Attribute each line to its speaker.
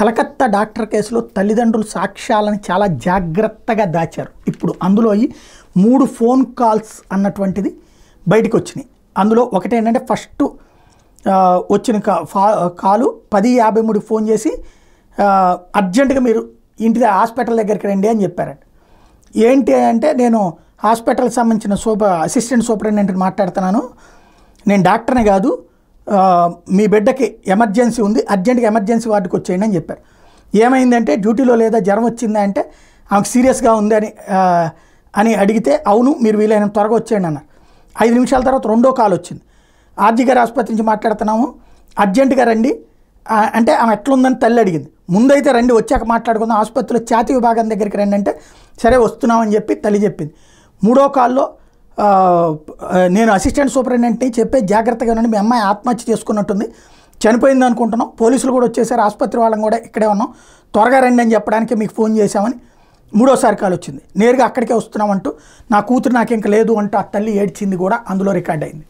Speaker 1: Calcutta doctor కేసులో తల్లిదండ్రులు సాక్ష్యాలను చాలా జాగ్రత్తగా దాచారు ఇప్పుడు అందులో ఈ మూడు ఫోన్ కాల్స్ అన్నటువంటిది బయటకు వచ్చినాయి అందులో ఒకటి ఏంటంటే ఫస్ట్ వచ్చిన కా కాలు పది యాభై మూడు ఫోన్ చేసి అర్జెంటుగా మీరు ఇంటి హాస్పిటల్ దగ్గరికి రండి అని చెప్పారండి ఏంటి అంటే నేను హాస్పిటల్కి సంబంధించిన సూపర్ అసిస్టెంట్ సూపరింటెండెంట్ మాట్లాడుతున్నాను నేను డాక్టర్నే కాదు మీ బిడ్డకి ఎమర్జెన్సీ ఉంది అర్జెంట్గా ఎమర్జెన్సీ వార్డుకి వచ్చేయండి అని చెప్పారు ఏమైందంటే డ్యూటీలో లేదా జ్వరం వచ్చిందా అంటే ఆమెకు సీరియస్గా ఉంది అని అని అడిగితే అవును మీరు వీలైన త్వరగా వచ్చేయండి అన్నారు ఐదు నిమిషాల తర్వాత రెండో కాల్ వచ్చింది ఆర్జీ గారి ఆసుపత్రి నుంచి మాట్లాడుతున్నాము అర్జెంటుగా రండి అంటే ఆమె ఎట్లుందని తల్లి అడిగింది ముందైతే రండి వచ్చాక మాట్లాడుకుందాం ఆసుపత్రిలో ఛాతి విభాగం దగ్గరికి రండి అంటే సరే వస్తున్నామని చెప్పి తల్లి చెప్పింది మూడో కాల్లో నేను అసిస్టెంట్ సూపరింటెండెంట్ని చెప్పే జాగ్రత్తగా ఉండండి మీ అమ్మాయి ఆత్మహత్య చేసుకున్నట్టుంది చనిపోయింది అనుకుంటున్నాం పోలీసులు కూడా వచ్చేసారు ఆసుపత్రి వాళ్ళం కూడా ఇక్కడే ఉన్నాం త్వరగా రండి అని చెప్పడానికి మీకు ఫోన్ చేశామని మూడోసారి కాల్ వచ్చింది నేరుగా అక్కడికే వస్తున్నామంటూ నా కూతురు నాకు ఇంక లేదు అంటూ ఆ తల్లి ఏడ్చింది కూడా అందులో రికార్డ్ అయింది